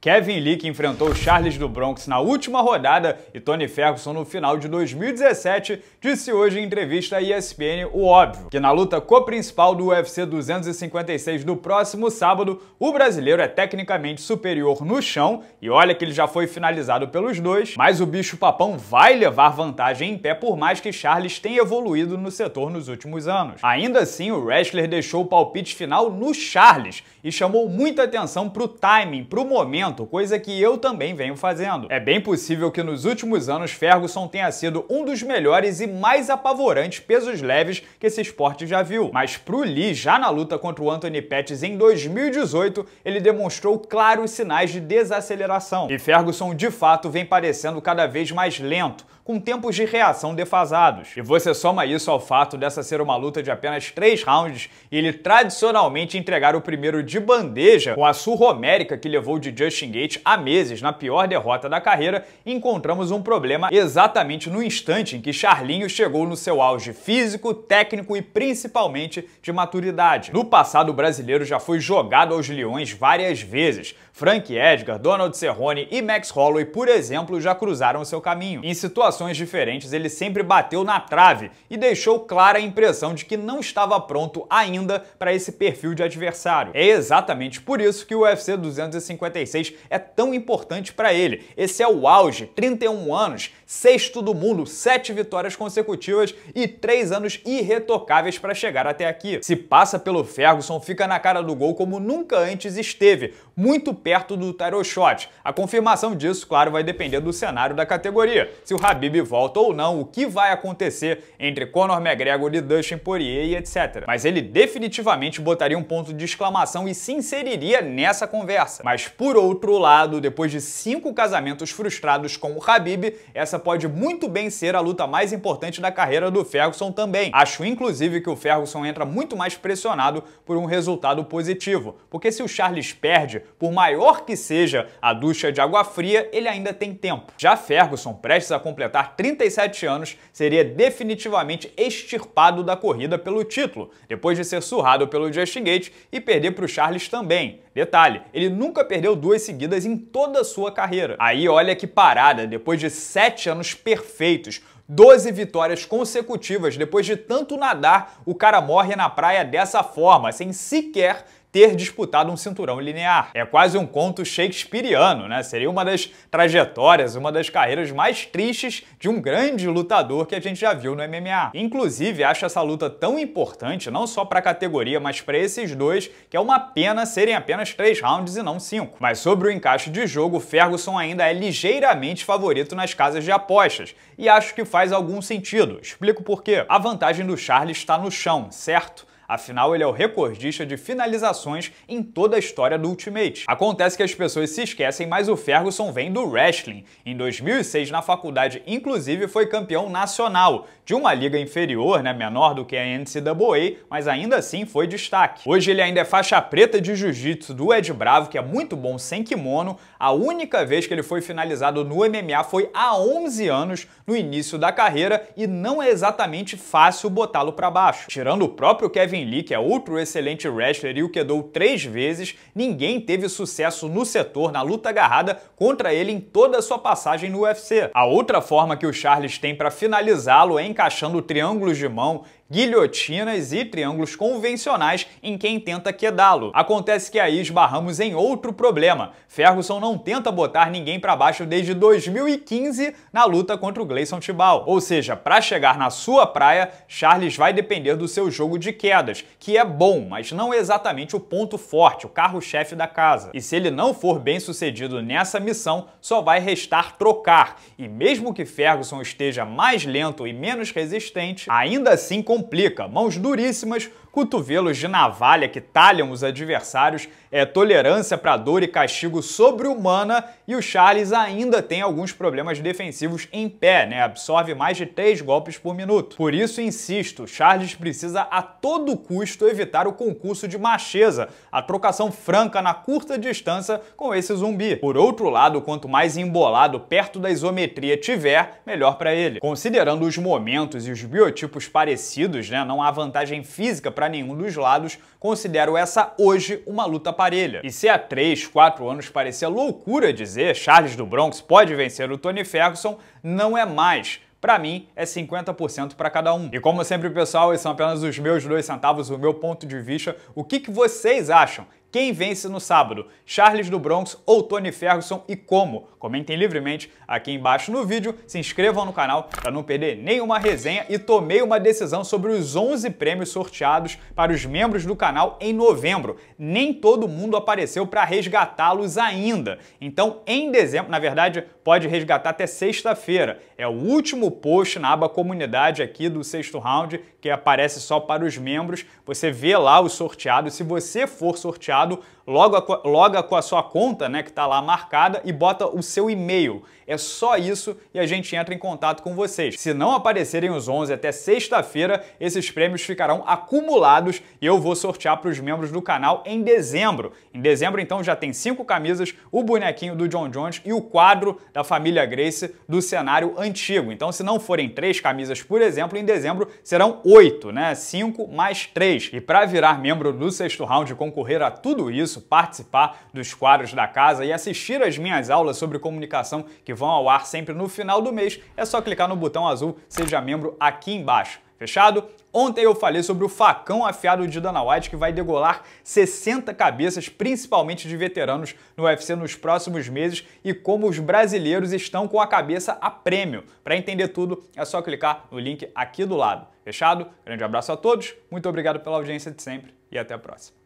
Kevin Lee, que enfrentou Charles do Bronx na última rodada e Tony Ferguson no final de 2017, disse hoje em entrevista à ESPN o óbvio, que na luta co-principal do UFC 256 do próximo sábado, o brasileiro é tecnicamente superior no chão, e olha que ele já foi finalizado pelos dois, mas o bicho papão vai levar vantagem em pé por mais que Charles tenha evoluído no setor nos últimos anos. Ainda assim, o wrestler deixou o palpite final no Charles e chamou muita atenção pro timing, pro momento coisa que eu também venho fazendo. É bem possível que nos últimos anos Ferguson tenha sido um dos melhores e mais apavorantes pesos leves que esse esporte já viu. Mas pro Lee, já na luta contra o Anthony Pettis em 2018, ele demonstrou claros sinais de desaceleração. E Ferguson de fato vem parecendo cada vez mais lento, com tempos de reação defasados. E você soma isso ao fato dessa ser uma luta de apenas três rounds e ele tradicionalmente entregar o primeiro de bandeja com a surromérica que levou de Justin Gate há meses na pior derrota da carreira, encontramos um problema exatamente no instante em que Charlinho chegou no seu auge físico, técnico e principalmente de maturidade. No passado, o brasileiro já foi jogado aos leões várias vezes. Frank Edgar, Donald Cerrone e Max Holloway, por exemplo, já cruzaram seu caminho. Em situações diferentes, ele sempre bateu na trave e deixou clara a impressão de que não estava pronto ainda para esse perfil de adversário. É exatamente por isso que o UFC 256 é tão importante para ele. Esse é o auge, 31 anos, sexto do mundo, sete vitórias consecutivas e três anos irretocáveis para chegar até aqui. Se passa pelo Ferguson, fica na cara do gol como nunca antes esteve, muito perto do title shot. A confirmação disso, claro, vai depender do cenário da categoria. Se o Habib volta ou não, o que vai acontecer entre Conor McGregor e Dustin Poirier e etc. Mas ele definitivamente botaria um ponto de exclamação e se inseriria nessa conversa. Mas por outro outro lado, depois de cinco casamentos frustrados com o Habib, essa pode muito bem ser a luta mais importante da carreira do Ferguson também. Acho inclusive que o Ferguson entra muito mais pressionado por um resultado positivo, porque se o Charles perde, por maior que seja a ducha de água fria, ele ainda tem tempo. Já Ferguson, prestes a completar 37 anos, seria definitivamente extirpado da corrida pelo título, depois de ser surrado pelo Justin Gates e perder para o Charles também. Detalhe, ele nunca perdeu duas seguidas em toda a sua carreira. Aí olha que parada, depois de sete anos perfeitos, 12 vitórias consecutivas, depois de tanto nadar, o cara morre na praia dessa forma, sem sequer ter disputado um cinturão linear. É quase um conto shakespeariano, né? Seria uma das trajetórias, uma das carreiras mais tristes de um grande lutador que a gente já viu no MMA. Inclusive, acho essa luta tão importante, não só para a categoria, mas para esses dois, que é uma pena serem apenas três rounds e não cinco. Mas sobre o encaixe de jogo, Ferguson ainda é ligeiramente favorito nas casas de apostas, e acho que faz algum sentido. Explico por quê. A vantagem do Charles está no chão, certo? Afinal, ele é o recordista de finalizações em toda a história do Ultimate. Acontece que as pessoas se esquecem, mas o Ferguson vem do wrestling. Em 2006, na faculdade, inclusive, foi campeão nacional de uma liga inferior, né, menor do que a NCAA, mas ainda assim foi destaque. Hoje ele ainda é faixa preta de jiu-jitsu do Ed Bravo, que é muito bom sem kimono. A única vez que ele foi finalizado no MMA foi há 11 anos, no início da carreira, e não é exatamente fácil botá-lo para baixo. Tirando o próprio Kevin Kevin Lee, que é outro excelente wrestler e o quedou três vezes, ninguém teve sucesso no setor na luta agarrada contra ele em toda a sua passagem no UFC. A outra forma que o Charles tem para finalizá-lo é encaixando triângulos de mão guilhotinas e triângulos convencionais em quem tenta quedá-lo. Acontece que aí esbarramos em outro problema. Ferguson não tenta botar ninguém para baixo desde 2015 na luta contra o Gleison Tibau. Ou seja, para chegar na sua praia, Charles vai depender do seu jogo de quedas, que é bom, mas não é exatamente o ponto forte, o carro-chefe da casa. E se ele não for bem sucedido nessa missão, só vai restar trocar. E mesmo que Ferguson esteja mais lento e menos resistente, ainda assim com complica. Mãos duríssimas cotovelos de navalha que talham os adversários, é, tolerância para dor e castigo sobre-humana e o Charles ainda tem alguns problemas defensivos em pé, né? absorve mais de 3 golpes por minuto. Por isso, insisto, Charles precisa a todo custo evitar o concurso de macheza, a trocação franca na curta distância com esse zumbi. Por outro lado, quanto mais embolado perto da isometria tiver, melhor para ele. Considerando os momentos e os biotipos parecidos, né, não há vantagem física para nenhum dos lados, considero essa hoje uma luta parelha. E se há 3, 4 anos parecia loucura dizer Charles do Bronx pode vencer o Tony Ferguson, não é mais. Para mim, é 50% para cada um. E como sempre, pessoal, esses são apenas os meus dois centavos, o meu ponto de vista. O que, que vocês acham? Quem vence no sábado? Charles do Bronx ou Tony Ferguson e como? Comentem livremente aqui embaixo no vídeo, se inscrevam no canal para não perder nenhuma resenha e tomei uma decisão sobre os 11 prêmios sorteados para os membros do canal em novembro. Nem todo mundo apareceu para resgatá-los ainda. Então, em dezembro, na verdade, pode resgatar até sexta-feira. É o último post na aba comunidade aqui do sexto round que aparece só para os membros. Você vê lá o sorteado. Se você for sorteado, logo logo com a sua conta, né, que está lá marcada, e bota o seu e-mail. É só isso e a gente entra em contato com vocês. Se não aparecerem os 11 até sexta-feira, esses prêmios ficarão acumulados e eu vou sortear para os membros do canal em dezembro. Em dezembro, então, já tem cinco camisas, o bonequinho do John Jones e o quadro da família Grace do cenário antigo. Então, se não forem três camisas, por exemplo, em dezembro serão oito, né? Cinco mais três. E para virar membro do sexto round e concorrer a tudo isso, participar dos quadros da casa e assistir às minhas aulas sobre comunicação que vão ao ar sempre no final do mês, é só clicar no botão azul Seja Membro aqui embaixo. Fechado? Ontem eu falei sobre o facão afiado de Dana White que vai degolar 60 cabeças, principalmente de veteranos, no UFC nos próximos meses e como os brasileiros estão com a cabeça a prêmio. Para entender tudo, é só clicar no link aqui do lado. Fechado? Grande abraço a todos, muito obrigado pela audiência de sempre e até a próxima.